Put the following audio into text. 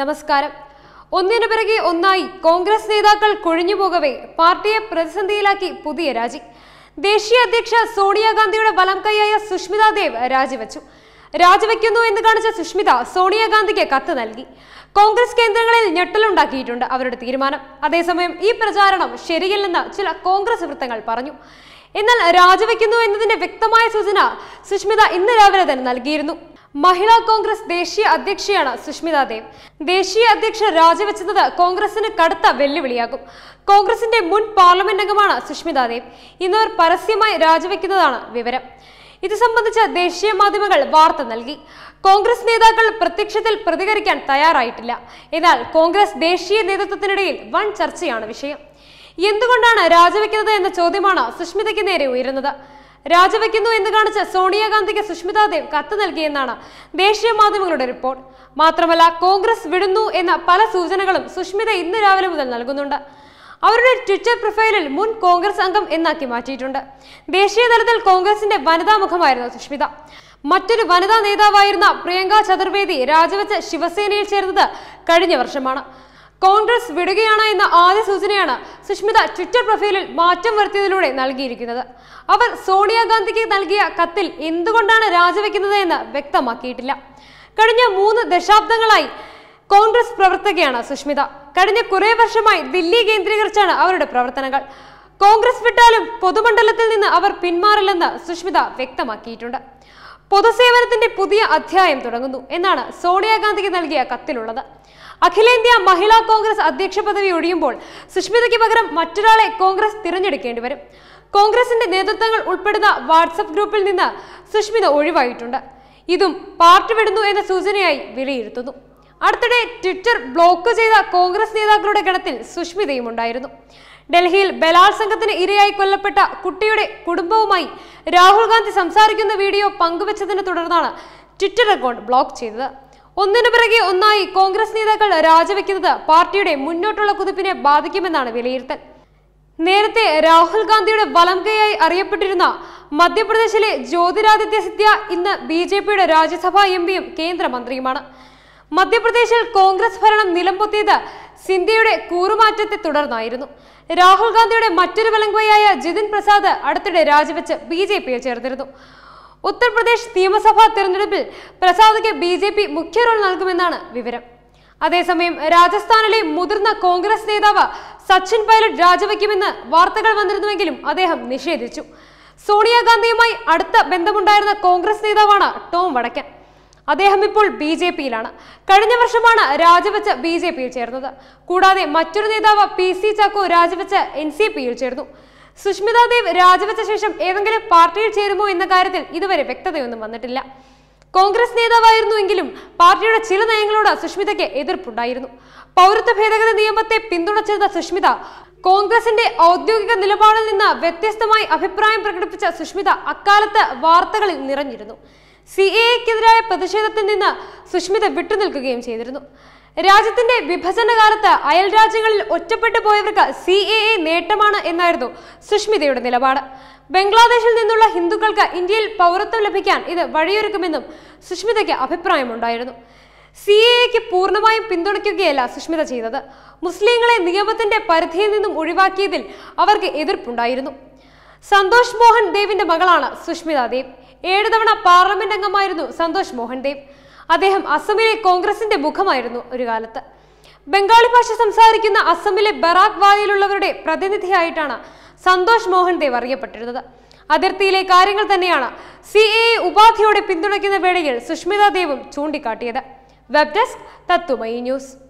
നമസ്കാരം ഒന്നിനു പിറകെ ഒന്നായി കോൺഗ്രസ് നേതാക്കൾ കൊഴിഞ്ഞു പാർട്ടിയെ പ്രതിസന്ധിയിലാക്കി പുതിയ രാജി ദേശീയ അധ്യക്ഷ സോണിയാഗാന്ധിയുടെ വലം കൈയായ സുഷ്മിത ദേവ് രാജിവെച്ചു രാജിവെക്കുന്നു എന്ന് കാണിച്ച സുഷ്മിത സോണിയാഗാന്ധിക്ക് കത്ത് നൽകി കോൺഗ്രസ് കേന്ദ്രങ്ങളിൽ ഞെട്ടലുണ്ടാക്കിയിട്ടുണ്ട് അവരുടെ തീരുമാനം അതേസമയം ഈ പ്രചാരണം ശരിയല്ലെന്ന് ചില കോൺഗ്രസ് വൃത്തങ്ങൾ പറഞ്ഞു എന്നാൽ രാജിവെക്കുന്നു എന്നതിന്റെ വ്യക്തമായ സൂചന സുഷ്മിത ഇന്ന് രാവിലെ തന്നെ നൽകിയിരുന്നു മഹിളാ കോൺഗ്രസ് ദേശീയ അധ്യക്ഷയാണ് സുഷ്മിത ദേവ് ദേശീയ അധ്യക്ഷ രാജിവെച്ചത് കോൺഗ്രസിന് കടുത്ത വെല്ലുവിളിയാകും കോൺഗ്രസിന്റെ മുൻ പാർലമെന്റ് അംഗമാണ് സുഷ്മിത ദേവ് ഇന്നവർ പരസ്യമായി രാജിവെക്കുന്നതാണ് വിവരം ഇത് സംബന്ധിച്ച് ദേശീയ മാധ്യമങ്ങൾ വാർത്ത നൽകി കോൺഗ്രസ് നേതാക്കൾ പ്രത്യക്ഷത്തിൽ പ്രതികരിക്കാൻ തയ്യാറായിട്ടില്ല എന്നാൽ കോൺഗ്രസ് ദേശീയ നേതൃത്വത്തിനിടയിൽ വൻ ചർച്ചയാണ് വിഷയം എന്തുകൊണ്ടാണ് രാജിവെക്കുന്നത് എന്ന ചോദ്യമാണ് സുഷ്മിതയ്ക്ക് നേരെ ഉയരുന്നത് രാജിവെക്കുന്നു എന്ന് കാണിച്ച് സോണിയാഗാന്ധിക്ക് സുഷ്മിതാ ദേവ് കത്ത് നൽകിയെന്നാണ് ദേശീയ മാധ്യമങ്ങളുടെ റിപ്പോർട്ട് മാത്രമല്ല കോൺഗ്രസ് വിടുന്നു എന്ന പല സൂചനകളും സുഷ്മിത ഇന്ന് രാവിലെ മുതൽ നൽകുന്നുണ്ട് അവരുടെ ട്വിറ്റർ പ്രൊഫൈലിൽ മുൻ കോൺഗ്രസ് അംഗം എന്നാക്കി മാറ്റിയിട്ടുണ്ട് ദേശീയ തലത്തിൽ കോൺഗ്രസിന്റെ വനിതാ മുഖമായിരുന്നു സുഷ്മിത മറ്റൊരു വനിതാ നേതാവായിരുന്ന പ്രിയങ്ക ചതുർവേദി രാജിവെച്ച് ശിവസേനയിൽ ചേർന്നത് കഴിഞ്ഞ വർഷമാണ് കോൺഗ്രസ് വിടുകയാണ് എന്ന ആദ്യ സൂചനയാണ് സുഷ്മിത ട്വിറ്റർ പ്രൊഫൈലിൽ മാറ്റം വരുത്തിയതിലൂടെ നൽകിയിരിക്കുന്നത് അവർ സോണിയാഗാന്ധിക്ക് നൽകിയ കത്തിൽ എന്തുകൊണ്ടാണ് രാജിവെക്കുന്നത് എന്ന് വ്യക്തമാക്കിയിട്ടില്ല കഴിഞ്ഞ മൂന്ന് ദശാബ്ദങ്ങളായി കോൺഗ്രസ് പ്രവർത്തകയാണ് സുഷ്മിത കഴിഞ്ഞ കുറെ വർഷമായി ദില്ലി കേന്ദ്രീകരിച്ചാണ് അവരുടെ പ്രവർത്തനങ്ങൾ കോൺഗ്രസ് വിട്ടാലും പൊതുമണ്ഡലത്തിൽ നിന്ന് അവർ പിന്മാറില്ലെന്ന് സുഷ്മിത വ്യക്തമാക്കിയിട്ടുണ്ട് പൊതുസേവനത്തിന്റെ പുതിയ അധ്യായം തുടങ്ങുന്നു എന്നാണ് സോണിയാഗാന്ധിക്ക് നൽകിയ കത്തിലുള്ളത് അഖിലേന്ത്യാ മഹിളാ കോൺഗ്രസ് അധ്യക്ഷ പദവി ഒഴിയുമ്പോൾ സുഷ്മിതയ്ക്ക് പകരം മറ്റൊരാളെ കോൺഗ്രസ് തിരഞ്ഞെടുക്കേണ്ടി വരും കോൺഗ്രസിന്റെ നേതൃത്വങ്ങൾ ഉൾപ്പെടുന്ന വാട്സപ്പ് ഗ്രൂപ്പിൽ നിന്ന് സുഷ്മിത ഒഴിവായിട്ടുണ്ട് ഇതും പാർട്ടി വിടുന്നു എന്ന സൂചനയായി വിലയിരുത്തുന്നു അടുത്തിടെ ട്വിറ്റർ ബ്ലോക്ക് ചെയ്ത കോൺഗ്രസ് നേതാക്കളുടെ ഗണത്തിൽ സുഷ്മിതയും ഉണ്ടായിരുന്നു ഡൽഹിയിൽ ബലാത്സംഗത്തിന് ഇരയായി കൊല്ലപ്പെട്ട കുട്ടിയുടെ കുടുംബവുമായി രാഹുൽ ഗാന്ധി സംസാരിക്കുന്ന വീഡിയോ പങ്കുവച്ചതിനെ തുടർന്നാണ് ട്വിറ്റർ അക്കൗണ്ട് ബ്ലോക്ക് ചെയ്തത് ഒന്നിനു പിറകെ ഒന്നായി കോൺഗ്രസ് നേതാക്കൾ രാജിവെക്കുന്നത് പാർട്ടിയുടെ മുന്നോട്ടുള്ള കുതിപ്പിനെ ബാധിക്കുമെന്നാണ് വിലയിരുത്തൽ നേരത്തെ രാഹുൽ ഗാന്ധിയുടെ വലംകൈയായി അറിയപ്പെട്ടിരുന്ന മധ്യപ്രദേശിലെ ജ്യോതിരാദിത്യ സിദ്ധ്യ ഇന്ന് ബി ജെ പിയുടെ രാജ്യസഭാ എം പിയും കേന്ദ്രമന്ത്രിയുമാണ് മധ്യപ്രദേശിൽ കോൺഗ്രസ് ഭരണം നിലംപൊത്തിയത് സിന്ധ്യയുടെ കൂറുമാറ്റത്തെ തുടർന്നായിരുന്നു രാഹുൽ ഗാന്ധിയുടെ മറ്റൊരു വലങ്കുവയായ ജിതിൻ പ്രസാദ് അടുത്തിടെ രാജിവെച്ച് ബി ജെ പിയിൽ ചേർന്നിരുന്നു ഉത്തർപ്രദേശ് നിയമസഭാ തെരഞ്ഞെടുപ്പിൽ പ്രസാദിക്ക് ബി ജെ പി മുഖ്യ റോൾ നൽകുമെന്നാണ് വിവരം അതേസമയം രാജസ്ഥാനിലെ മുതിർന്ന കോൺഗ്രസ് നേതാവ് സച്ചിൻ പൈലറ്റ് രാജിവെക്കുമെന്ന് വാർത്തകൾ വന്നിരുന്നുവെങ്കിലും അദ്ദേഹം നിഷേധിച്ചു സോണിയാഗാന്ധിയുമായി അടുത്ത ബന്ധമുണ്ടായിരുന്ന കോൺഗ്രസ് നേതാവാണ് ടോം വടക്കൻ അദ്ദേഹം ഇപ്പോൾ ബി ജെ പിയിലാണ് കഴിഞ്ഞ വർഷമാണ് രാജിവെച്ച് ബി ജെ പിയിൽ ചേർന്നത് കൂടാതെ മറ്റൊരു നേതാവ് പി സി ചാക്കോ രാജിവെച്ച് എൻ സി പിയിൽ ചേർന്നു സുഷ്മിത ദേവ് രാജിവെച്ച ശേഷം ഏതെങ്കിലും പാർട്ടിയിൽ ചേരുമോ എന്ന കാര്യത്തിൽ ഇതുവരെ വ്യക്തതയൊന്നും വന്നിട്ടില്ല കോൺഗ്രസ് നേതാവായിരുന്നുവെങ്കിലും പാർട്ടിയുടെ ചില നയങ്ങളോട് സുഷ്മിതയ്ക്ക് എതിർപ്പുണ്ടായിരുന്നു പൗരത്വ ഭേദഗതി നിയമത്തെ പിന്തുണച്ചിരുന്ന സുഷ്മിത കോൺഗ്രസിന്റെ ഔദ്യോഗിക നിലപാടിൽ നിന്ന് വ്യത്യസ്തമായി അഭിപ്രായം പ്രകടിപ്പിച്ച സുഷ്മിത അക്കാലത്ത് വാർത്തകളിൽ നിറഞ്ഞിരുന്നു സി എ എക്കെതിരായ പ്രതിഷേധത്തിൽ നിന്ന് സുഷ്മിത വിട്ടുനിൽക്കുകയും ചെയ്തിരുന്നു രാജ്യത്തിന്റെ വിഭജന കാലത്ത് അയൽ രാജ്യങ്ങളിൽ ഒറ്റപ്പെട്ടു പോയവർക്ക് സി എ എ നേട്ടമാണ് എന്നായിരുന്നു സുഷ്മിതയുടെ നിലപാട് ബംഗ്ലാദേശിൽ നിന്നുള്ള ഹിന്ദുക്കൾക്ക് ഇന്ത്യയിൽ പൗരത്വം ലഭിക്കാൻ ഇത് വഴിയൊരുക്കുമെന്നും സുഷ്മിതയ്ക്ക് അഭിപ്രായമുണ്ടായിരുന്നു സി എ എക്ക് പൂർണ്ണമായും പിന്തുണയ്ക്കുകയല്ല സുഷ്മിത ചെയ്തത് മുസ്ലിങ്ങളെ നിയമത്തിന്റെ പരിധിയിൽ നിന്നും ഒഴിവാക്കിയതിൽ അവർക്ക് എതിർപ്പുണ്ടായിരുന്നു സന്തോഷ് മോഹൻ ദേവിന്റെ മകളാണ് സുഷ്മിത ദേവ് ഏഴ് തവണ പാർലമെന്റ് അംഗമായിരുന്നു സന്തോഷ് മോഹൻദേവ് അദ്ദേഹം അസമിലെ കോൺഗ്രസിന്റെ മുഖമായിരുന്നു ഒരു കാലത്ത് ബംഗാളി ഭാഷ സംസാരിക്കുന്ന അസമിലെ ബറാക് വാദിയിലുള്ളവരുടെ പ്രതിനിധിയായിട്ടാണ് സന്തോഷ് മോഹൻദേവ് അറിയപ്പെട്ടിരുന്നത് അതിർത്തിയിലെ കാര്യങ്ങൾ തന്നെയാണ് സി എ ഉപാധിയോടെ പിന്തുണയ്ക്കുന്ന വേളയിൽ സുഷ്മിതാ ദേവും ചൂണ്ടിക്കാട്ടിയത് വെബ് ഡെസ്ക് തത്തുമൈ ന്യൂസ്